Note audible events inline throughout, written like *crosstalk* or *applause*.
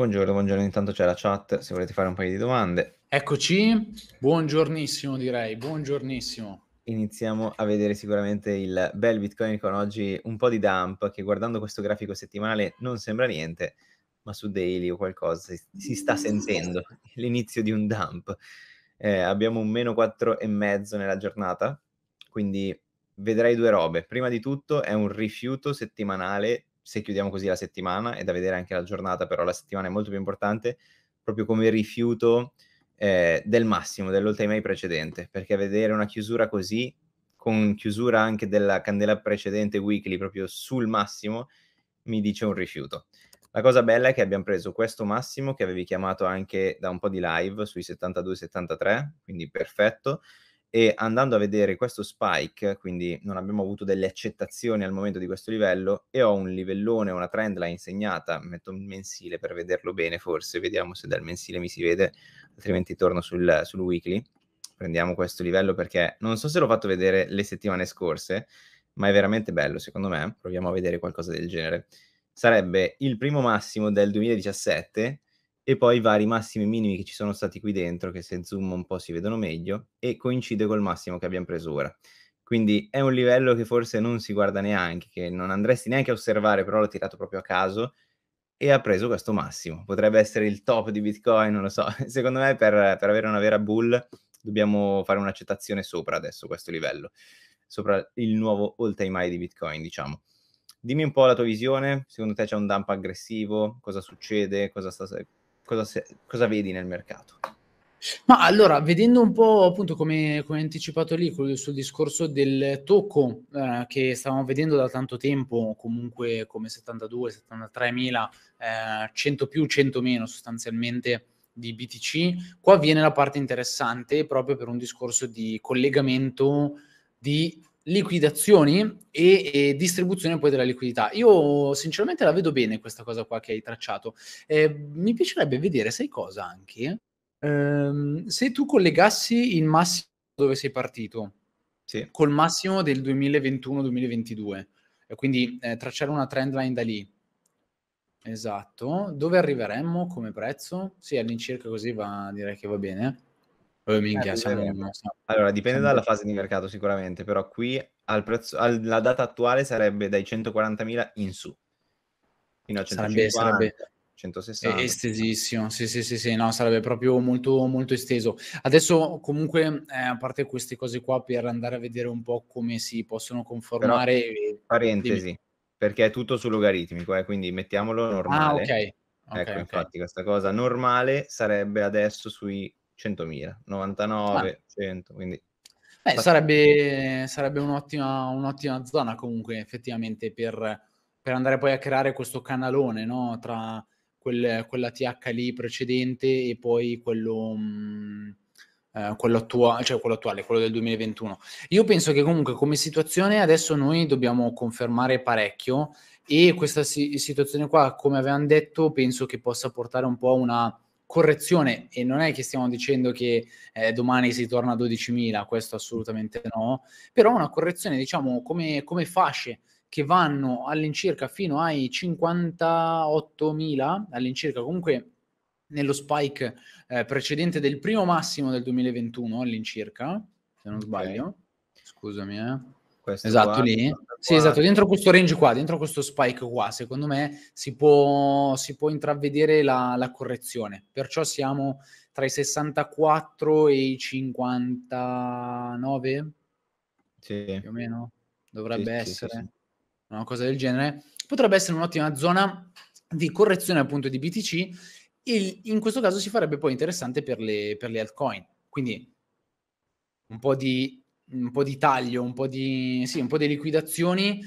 Buongiorno, buongiorno, intanto c'è la chat se volete fare un paio di domande. Eccoci, buongiornissimo direi, buongiornissimo. Iniziamo a vedere sicuramente il bel Bitcoin con oggi un po' di dump che guardando questo grafico settimanale non sembra niente, ma su daily o qualcosa si, sta sentendo *laughs* l'inizio di un dump. Eh, abbiamo un meno 4,5 nella giornata, quindi vedrai due robe. Prima di tutto è un rifiuto settimanale se chiudiamo così la settimana, è da vedere anche la giornata, però la settimana è molto più importante, proprio come rifiuto eh, del massimo, dell'all time high precedente, perché vedere una chiusura così, con chiusura anche della candela precedente weekly proprio sul massimo, mi dice un rifiuto. La cosa bella è che abbiamo preso questo massimo che avevi chiamato anche da un po' di live sui 72-73, quindi perfetto e andando a vedere questo spike, quindi non abbiamo avuto delle accettazioni al momento di questo livello e ho un livellone, una trend trendline segnata, metto un mensile per vederlo bene forse, vediamo se dal mensile mi si vede, altrimenti torno sul, sul weekly, prendiamo questo livello perché non so se l'ho fatto vedere le settimane scorse, ma è veramente bello secondo me, proviamo a vedere qualcosa del genere. Sarebbe il primo massimo del 2017 e poi i vari massimi e minimi che ci sono stati qui dentro, che se zoom un po' si vedono meglio, e coincide col massimo che abbiamo preso ora. Quindi è un livello che forse non si guarda neanche, che non andresti neanche a osservare, però l'ho tirato proprio a caso e ha preso questo massimo. Potrebbe essere il top di Bitcoin, non lo so. *laughs* Secondo me per, per avere una vera bull dobbiamo fare un'accettazione sopra adesso questo livello, sopra il nuovo all-time high di Bitcoin, diciamo. Dimmi un po' la tua visione, secondo te c'è un dump aggressivo, cosa succede, cosa sta, cosa, se, cosa vedi nel mercato? Ma allora, vedendo un po' appunto come, come anticipato lì sul discorso del tocco eh, che stavamo vedendo da tanto tempo, comunque come 72, 73 mila, eh, 100 più, 100 meno sostanzialmente di BTC, qua viene la parte interessante proprio per un discorso di collegamento di liquidazioni e, e, distribuzione poi della liquidità. Io sinceramente la vedo bene questa cosa qua che hai tracciato. Eh, mi piacerebbe vedere, sai cosa anche? Ehm, se tu collegassi il massimo dove sei partito sì. col massimo del 2021-2022, e quindi eh, tracciare una trend line da lì. Esatto, dove arriveremmo come prezzo? Sì, all'incirca così va, direi che va bene. Eh, minchia, eh, non... Allora, dipende dalla fase di mercato sicuramente, però qui al prezzo, alla data attuale sarebbe dai 140.000 in su. Fino a 150. Sarebbe, 160. estesissimo, sì, sì, sì, sì, no, sarebbe proprio molto, molto esteso. Adesso comunque, eh, a parte queste cose qua, per andare a vedere un po' come si possono conformare... Però, parentesi, devi... perché è tutto su logaritmico, eh, quindi mettiamolo ah, normale. Ah, ok. Ecco, okay, infatti, okay. questa cosa normale sarebbe adesso sui 100.000, 99, ah. 100, quindi... Beh, sarebbe, sarebbe un'ottima, un'ottima, zona comunque effettivamente per, per, andare poi a creare questo canalone no? tra quel, quella TH lì precedente e poi quello, mh, mm, eh, quello, attua- cioè quello attuale, quello del 2021. Io penso che comunque come situazione adesso noi dobbiamo confermare parecchio e questa si- situazione qua, come avevamo detto, penso che possa portare un po' a una correzione e non è che stiamo dicendo che eh, domani si torna a 12.000, questo assolutamente no, però una correzione diciamo come, come fasce che vanno all'incirca fino ai 58.000, all'incirca comunque nello spike eh, precedente del primo massimo del 2021 all'incirca, se non sbaglio, okay. scusami eh. Questo esatto, qua, lì. Sì, esatto, dentro questo range qua, dentro questo spike qua, secondo me si può, si può intravedere la, la correzione. Perciò siamo tra i 64 e i 59, sì. più o meno, dovrebbe sì, essere sì, una cosa del genere. Potrebbe essere un'ottima zona di correzione appunto di BTC e in questo caso si farebbe poi interessante per le, per le altcoin. Quindi un po' di un po' di taglio, un po' di, sì, un po di liquidazioni,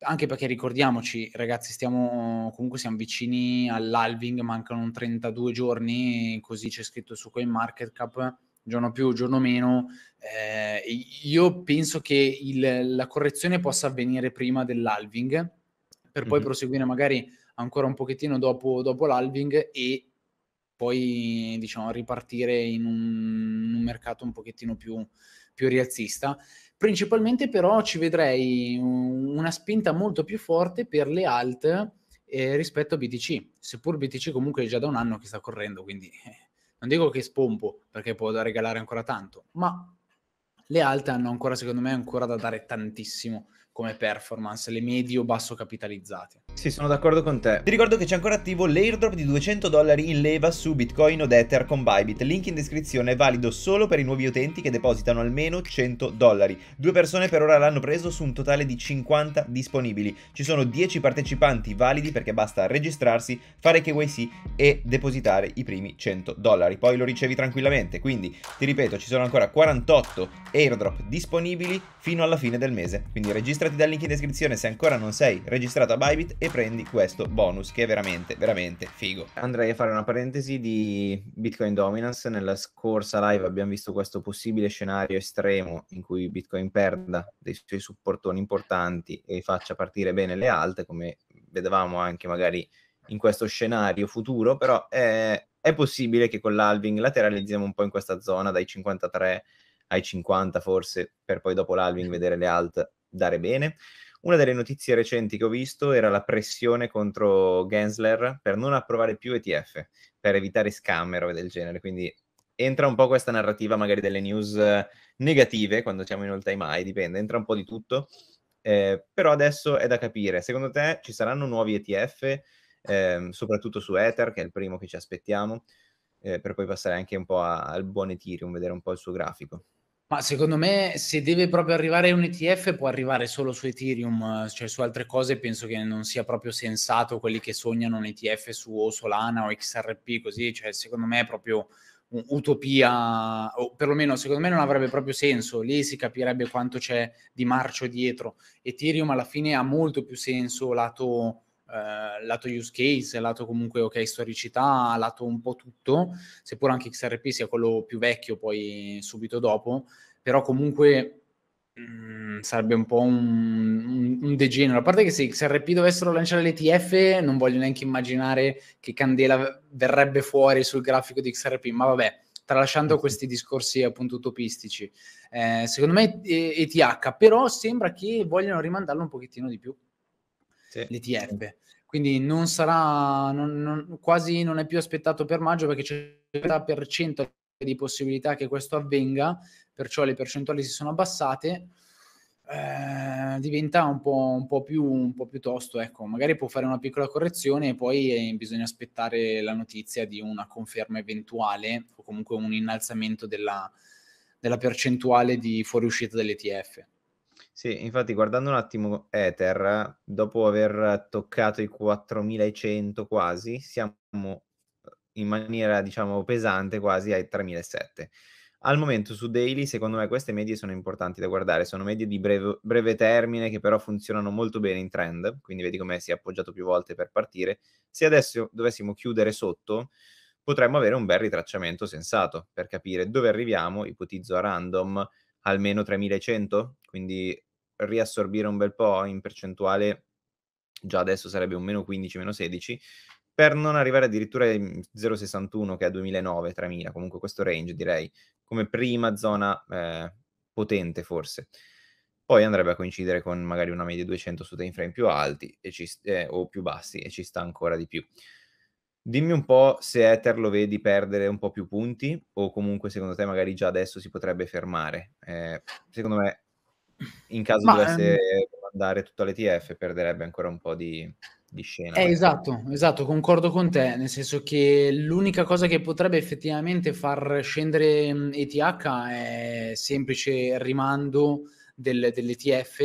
anche perché ricordiamoci, ragazzi, stiamo comunque siamo vicini all'alving, mancano 32 giorni, così c'è scritto su CoinMarketCap, giorno più, giorno meno. Eh, io penso che il, la correzione possa avvenire prima dell'alving, per poi mm-hmm. proseguire magari ancora un pochettino dopo, dopo l'alving e poi diciamo ripartire in un, un mercato un pochettino più più rialzista. Principalmente però ci vedrei una spinta molto più forte per le alt eh, rispetto a BTC, seppur BTC comunque è già da un anno che sta correndo, quindi eh, non dico che spompo perché può regalare ancora tanto, ma le alte hanno ancora secondo me ancora da dare tantissimo come performance, le o basso capitalizzate. Sì, sono d'accordo con te. Ti ricordo che c'è ancora attivo l'airdrop di 200 dollari in leva su Bitcoin o Ether con Bybit. Link in descrizione è valido solo per i nuovi utenti che depositano almeno 100 dollari. Due persone per ora l'hanno preso su un totale di 50 disponibili. Ci sono 10 partecipanti validi perché basta registrarsi, fare KYC e depositare i primi 100 dollari. Poi lo ricevi tranquillamente. Quindi, ti ripeto, ci sono ancora 48 airdrop disponibili fino alla fine del mese. Quindi registrati registrati dal link in descrizione se ancora non sei registrato a Bybit e prendi questo bonus che è veramente, veramente figo. Andrei a fare una parentesi di Bitcoin Dominance. Nella scorsa live abbiamo visto questo possibile scenario estremo in cui Bitcoin perda dei suoi supportoni importanti e faccia partire bene le alte, come vedevamo anche magari in questo scenario futuro, però è, è possibile che con l'alving lateralizziamo un po' in questa zona dai 53 ai 50 forse, per poi dopo l'alving vedere le alt dare bene. Una delle notizie recenti che ho visto era la pressione contro Gensler per non approvare più ETF, per evitare scam e robe del genere. Quindi entra un po' questa narrativa magari delle news eh, negative, quando siamo in all time high, dipende, entra un po' di tutto. Eh, però adesso è da capire, secondo te ci saranno nuovi ETF, eh, soprattutto su Ether, che è il primo che ci aspettiamo, eh, per poi passare anche un po' a, al buon Ethereum, vedere un po' il suo grafico. Ma secondo me se deve proprio arrivare un ETF può arrivare solo su Ethereum, cioè su altre cose penso che non sia proprio sensato quelli che sognano un ETF su o Solana o XRP così, cioè secondo me è proprio utopia, o perlomeno secondo me non avrebbe proprio senso, lì si capirebbe quanto c'è di marcio dietro. Ethereum alla fine ha molto più senso lato eh, lato use case, lato comunque ok storicità, lato un po' tutto, seppur anche XRP sia quello più vecchio poi subito dopo, però comunque mh, mm, sarebbe un po' un, un, un degenero. A parte che se XRP dovessero lanciare l'ETF non voglio neanche immaginare che Candela verrebbe fuori sul grafico di XRP, ma vabbè tralasciando questi discorsi appunto utopistici. Eh, secondo me eh, ETH, però sembra che vogliano rimandarlo un pochettino di più sì. l'ETF. Quindi non sarà, non, non, quasi non è più aspettato per maggio perché c'è un per cento di possibilità che questo avvenga, perciò le percentuali si sono abbassate. Eh, diventa un po', un, po più, un po' più tosto. Ecco, magari può fare una piccola correzione e poi eh, bisogna aspettare la notizia di una conferma eventuale o comunque un innalzamento della, della percentuale di fuoriuscita dell'ETF. Sì, infatti guardando un attimo Ether, dopo aver toccato i 4100 quasi, siamo eh, in maniera diciamo pesante quasi ai 3700. Al momento su Daily, secondo me queste medie sono importanti da guardare, sono medie di breve, breve, termine che però funzionano molto bene in trend, quindi vedi come si è appoggiato più volte per partire. Se adesso dovessimo chiudere sotto, potremmo avere un bel ritracciamento sensato per capire dove arriviamo, ipotizzo a random, almeno 3100, quindi riassorbire un bel po' in percentuale, già adesso sarebbe un meno 15, meno 16, per non arrivare addirittura ai 0,61 che è 2009, 3000, comunque questo range direi, come prima zona eh, potente forse. Poi andrebbe a coincidere con magari una media 200 su time frame più alti ci, eh, o più bassi e ci sta ancora di più. Dimmi un po' se Ether lo vedi perdere un po' più punti o comunque secondo te magari già adesso si potrebbe fermare. Eh, secondo me in caso Ma, dovesse ehm... andare tutto all'ETF perderebbe ancora un po' di, di scena. Eh, esatto, esatto, concordo con te, nel senso che l'unica cosa che potrebbe effettivamente far scendere ETH è semplice rimando del, dell'ETF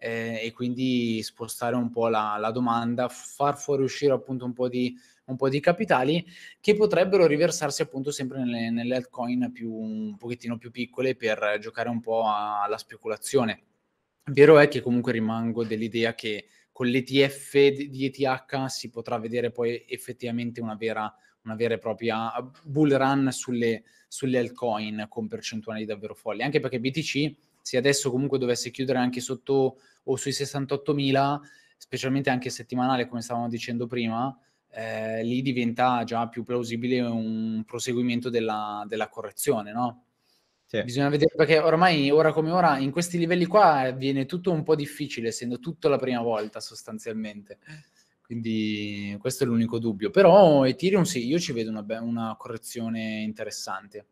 eh, e quindi spostare un po' la, la domanda, far fuoriuscire appunto un po' di un po' di capitali che potrebbero riversarsi appunto sempre nelle, nelle altcoin più, un pochettino più piccole per giocare un po' alla speculazione. Vero è che comunque rimango dell'idea che con l'ETF di ETH si potrà vedere poi effettivamente una vera, una vera e propria bull run sulle, sulle altcoin con percentuali davvero folli, anche perché BTC se adesso comunque dovesse chiudere anche sotto o sui 68.000, specialmente anche settimanale come stavamo dicendo prima, eh, lì diventa già più plausibile un proseguimento della, della correzione, no? Sì. Bisogna vedere perché ormai, ora come ora, in questi livelli qua viene tutto un po' difficile, essendo tutto la prima volta sostanzialmente. Quindi questo è l'unico dubbio. Però Ethereum sì, io ci vedo una, be- una correzione interessante.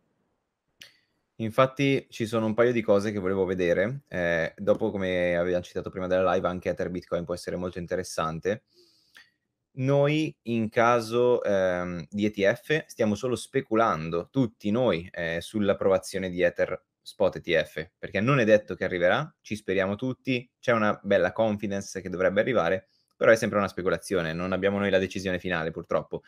Infatti ci sono un paio di cose che volevo vedere. Eh, dopo, come avevamo citato prima della live, anche Ether Bitcoin può essere molto interessante noi in caso ehm, di ETF stiamo solo speculando, tutti noi, eh, sull'approvazione di Ether spot ETF, perché non è detto che arriverà, ci speriamo tutti, c'è una bella confidence che dovrebbe arrivare, però è sempre una speculazione, non abbiamo noi la decisione finale purtroppo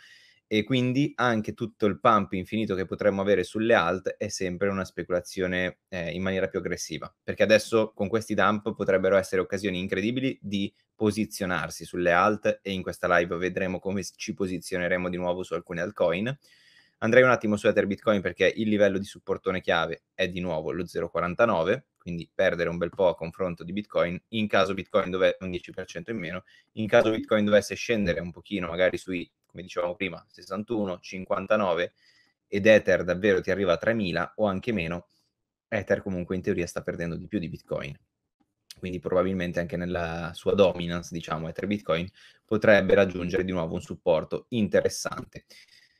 e quindi anche tutto il pump infinito che potremmo avere sulle alt è sempre una speculazione eh, in maniera più aggressiva, perché adesso con questi dump potrebbero essere occasioni incredibili di posizionarsi sulle alt e in questa live vedremo come ci posizioneremo di nuovo su alcune altcoin. Andrei un attimo su Ether Bitcoin perché il livello di supportone chiave è di nuovo lo 0,49, quindi perdere un bel po' a confronto di Bitcoin, in caso Bitcoin dovesse un 10% in meno, in caso Bitcoin dovesse scendere un pochino magari sui come dicevamo prima, 61, 59 ed Ether davvero ti arriva a 3000 o anche meno, Ether comunque in teoria sta perdendo di più di Bitcoin. Quindi probabilmente anche nella sua dominance, diciamo, Ether Bitcoin potrebbe raggiungere di nuovo un supporto interessante.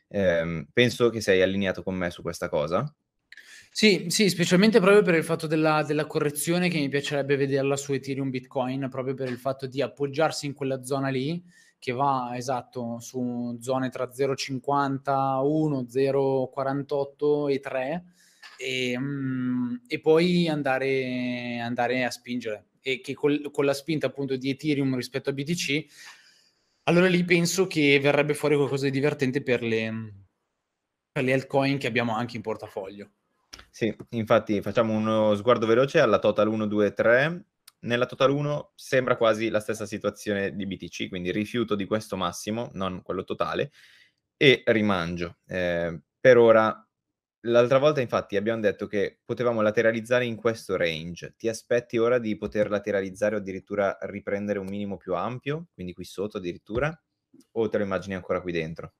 Eh, penso che sei allineato con me su questa cosa. Sì, sì, specialmente proprio per il fatto della, della, correzione che mi piacerebbe vederla su Ethereum Bitcoin, proprio per il fatto di appoggiarsi in quella zona lì che va esatto su zone tra 0,51, 0,48 e 3 e, mh, mm, e poi andare, andare, a spingere e che col, con la spinta appunto di Ethereum rispetto a BTC allora lì penso che verrebbe fuori qualcosa di divertente per le, per le altcoin che abbiamo anche in portafoglio. Sì, infatti facciamo uno sguardo veloce alla Total 1, 2, 3 nella Total 1 sembra quasi la stessa situazione di BTC, quindi rifiuto di questo massimo, non quello totale, e rimangio. Eh, per ora, l'altra volta infatti abbiamo detto che potevamo lateralizzare in questo range. Ti aspetti ora di poter lateralizzare o addirittura riprendere un minimo più ampio, quindi qui sotto addirittura, o te lo immagini ancora qui dentro?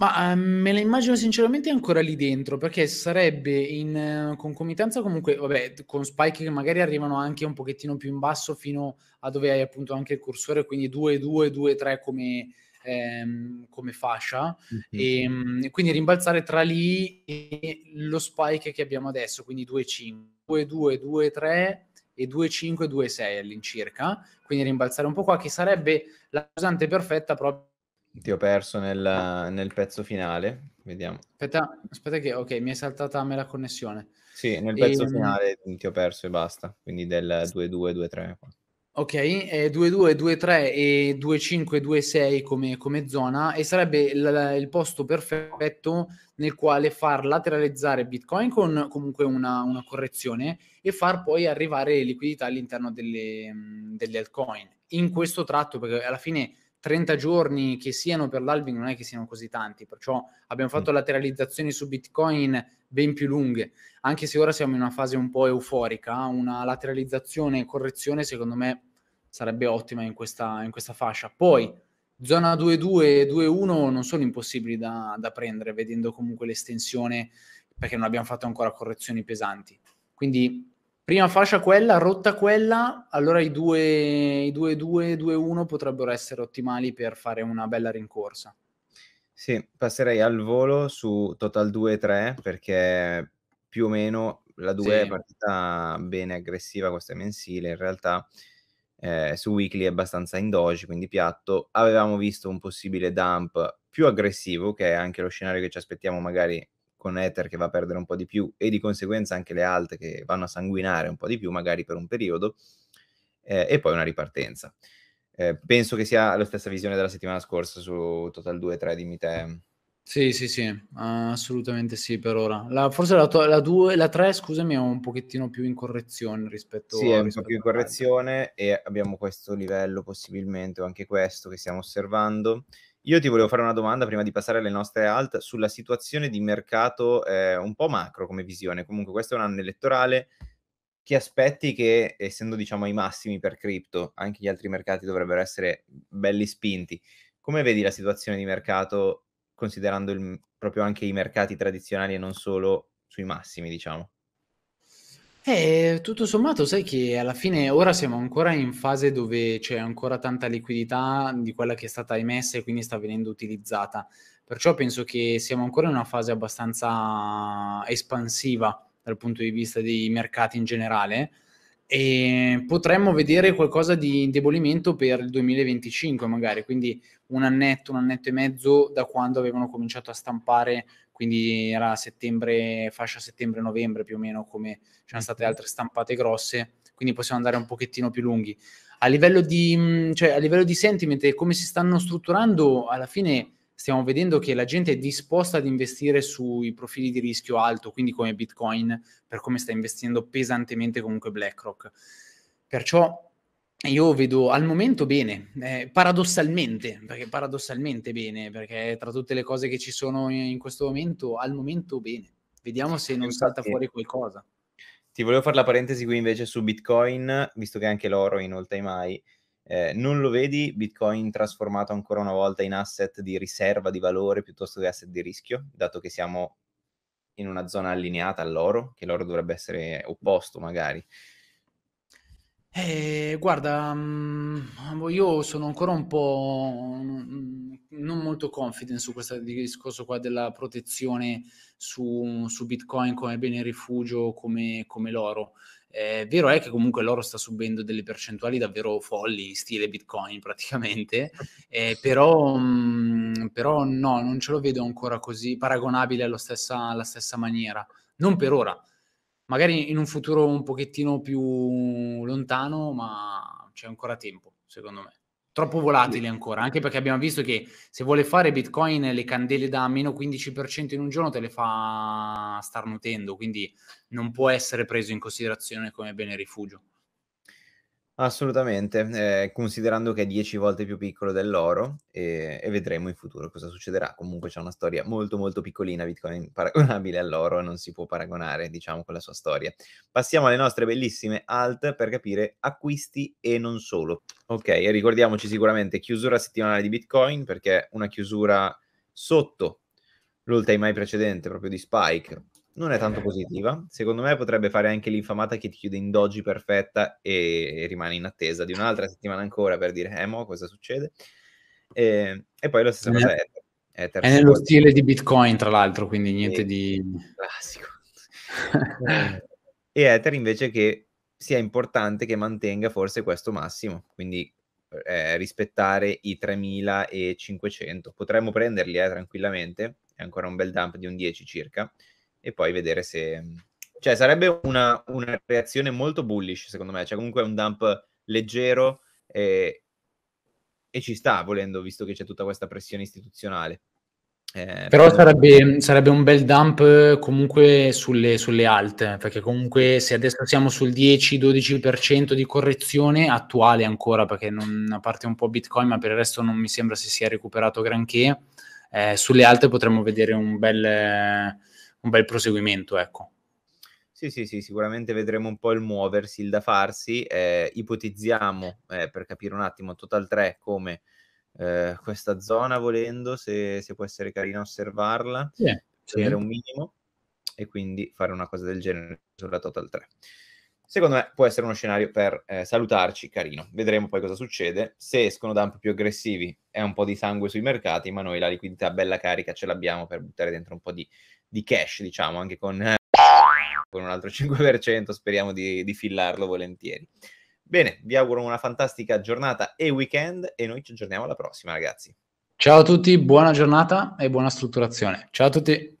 Ma eh, me la immagino sinceramente ancora lì dentro, perché sarebbe in eh, concomitanza comunque, vabbè, con spike che magari arrivano anche un pochettino più in basso fino a dove hai appunto anche il cursore, quindi 2, 2, 2, 3 come, ehm, come fascia, mm-hmm. Ehm, e, e, quindi rimbalzare tra lì e lo spike che abbiamo adesso, quindi 2, 5, 2, 2, 3 e 2, 5, 2, 6 all'incirca, quindi rimbalzare un po' qua, che sarebbe la usante perfetta proprio ti ho perso nel, nel pezzo finale, vediamo. Aspetta, aspetta che, ok, mi è saltata a me la connessione. Sì, nel pezzo e, ehm, finale ti ho perso e basta, quindi del 2-2-2-3. Ok, 2-2-2-3 e 2-5-2-6 come, come, zona e sarebbe l- il posto perfetto nel quale far lateralizzare Bitcoin con comunque una, una correzione e far poi arrivare liquidità all'interno delle, delle altcoin. In questo tratto, perché alla fine 30 giorni che siano per l'alving non è che siano così tanti, perciò abbiamo fatto mm. lateralizzazioni su Bitcoin ben più lunghe, anche se ora siamo in una fase un po' euforica, una lateralizzazione e correzione secondo me sarebbe ottima in questa, in questa fascia. Poi zona 2.2 e 2.1 non sono impossibili da, da prendere, vedendo comunque l'estensione, perché non abbiamo fatto ancora correzioni pesanti. Quindi Prima fascia quella, rotta quella, allora i 2-2-2-1 potrebbero essere ottimali per fare una bella rincorsa. Sì, passerei al volo su total 2-3 perché più o meno la 2 sì. è partita bene aggressiva, questa è mensile, in realtà eh, su weekly è abbastanza in doge, quindi piatto. Avevamo visto un possibile dump più aggressivo, che è anche lo scenario che ci aspettiamo magari con Ether che va a perdere un po' di più e di conseguenza anche le alte che vanno a sanguinare un po' di più, magari per un periodo, eh, e poi una ripartenza. Eh, penso che sia la stessa visione della settimana scorsa su Total 2 3, dimmi te. Sì, sì, sì, uh, assolutamente sì per ora. La, forse la, to- la, due, la 3, scusami, è un pochettino più in correzione rispetto a... Sì, è un po' più in correzione e abbiamo questo livello possibilmente, o anche questo che stiamo osservando. Io ti volevo fare una domanda prima di passare alle nostre alt sulla situazione di mercato eh, un po' macro come visione. Comunque questo è un anno elettorale. Ti aspetti che, essendo diciamo ai massimi per cripto, anche gli altri mercati dovrebbero essere belli spinti. Come vedi la situazione di mercato considerando il, proprio anche i mercati tradizionali e non solo sui massimi, diciamo? Eh, tutto sommato, sai che alla fine ora siamo ancora in fase dove c'è ancora tanta liquidità di quella che è stata emessa e quindi sta venendo utilizzata. Perciò penso che siamo ancora in una fase abbastanza espansiva dal punto di vista dei mercati in generale e potremmo vedere qualcosa di indebolimento per il 2025 magari, quindi un annetto, un annetto e mezzo da quando avevano cominciato a stampare quindi era settembre, fascia settembre-novembre più o meno come c'erano state mhm. altre stampate grosse, quindi possiamo andare un pochettino più lunghi. A livello di, mm, cioè, a livello di sentiment e come si stanno strutturando, alla fine stiamo vedendo che la gente è disposta ad investire sui profili di rischio alto, quindi come Bitcoin, per come sta investendo pesantemente comunque BlackRock. Perciò io vedo al momento bene, eh, paradossalmente, perché paradossalmente bene, perché tra tutte le cose che ci sono in questo momento, al momento bene. Vediamo se non Infatti, salta fuori qualcosa. Ti volevo fare la parentesi qui invece su Bitcoin, visto che anche l'oro in all time high. Eh, non lo vedi Bitcoin trasformato ancora una volta in asset di riserva di valore piuttosto che asset di rischio, dato che siamo in una zona allineata all'oro, che l'oro dovrebbe essere opposto magari. Eh, guarda, mm, io sono ancora un po' mm, non molto confident su questo discorso qua della protezione su, su Bitcoin come bene rifugio, come, come l'oro. Eh, vero è che comunque l'oro sta subendo delle percentuali davvero folli, stile Bitcoin praticamente, eh, però, mh, mm, però, no, non ce lo vedo ancora così paragonabile alla stessa, alla stessa maniera, non per ora magari in un futuro un pochettino più lontano, ma c'è ancora tempo, secondo me. Troppo volatile ancora, anche perché abbiamo visto che se vuole fare Bitcoin le candele da meno 15% in un giorno te le fa starnutendo, quindi non può essere preso in considerazione come bene rifugio. Assolutamente, eh, considerando che è 10 volte più piccolo dell'oro e, e, vedremo in futuro cosa succederà. Comunque c'è una storia molto molto piccolina, Bitcoin paragonabile all'oro, e non si può paragonare diciamo con la sua storia. Passiamo alle nostre bellissime alt per capire acquisti e non solo. Ok, e ricordiamoci sicuramente chiusura settimanale di Bitcoin perché una chiusura sotto l'all time precedente proprio di Spike non è tanto eh. positiva. Secondo me potrebbe fare anche l'infamata che ti chiude in doji perfetta e, e rimane in attesa di un'altra settimana ancora per dire, eh mo, cosa succede? E, ehm, e poi la stessa eh. cosa è, Ether è nello stile di Bitcoin, tra l'altro, quindi niente e, di... Classico. Eh, e Ether invece che sia importante che mantenga forse questo massimo, quindi eh, rispettare i 3500. Potremmo prenderli eh, tranquillamente, è ancora un bel dump di un 10 circa, e poi vedere se... Cioè sarebbe una, una reazione molto bullish secondo me, cioè comunque è un dump leggero e, e ci sta volendo visto che c'è tutta questa pressione istituzionale. Eh, però sarebbe, sarebbe, un bel dump comunque sulle, sulle, alte, perché comunque se adesso siamo sul 10-12% di correzione attuale ancora, perché non, a parte un po' Bitcoin, ma per il resto non mi sembra si sia recuperato granché, eh, sulle alte potremmo vedere un bel... Eh, un bel proseguimento, ecco. Sì, sì, sì, sicuramente vedremo un po' il muoversi, il da farsi. Eh, ipotizziamo, eh, per capire un attimo, Total 3 come eh, questa zona, volendo, se, se, può essere carino osservarla, sì, tenere sì. un minimo e quindi fare una cosa del genere sulla Total 3. Secondo me può essere uno scenario per eh, salutarci, carino. Vedremo poi cosa succede. Se escono dump più aggressivi è un po' di sangue sui mercati, ma noi la liquidità bella carica ce l'abbiamo per buttare dentro un po' di di cash, diciamo, anche con, *laughs* con un altro 5%, speriamo di, di fillarlo volentieri. Bene, vi auguro una fantastica giornata e weekend e noi ci aggiorniamo alla prossima, ragazzi. Ciao a tutti, buona giornata e buona strutturazione. Ciao a tutti.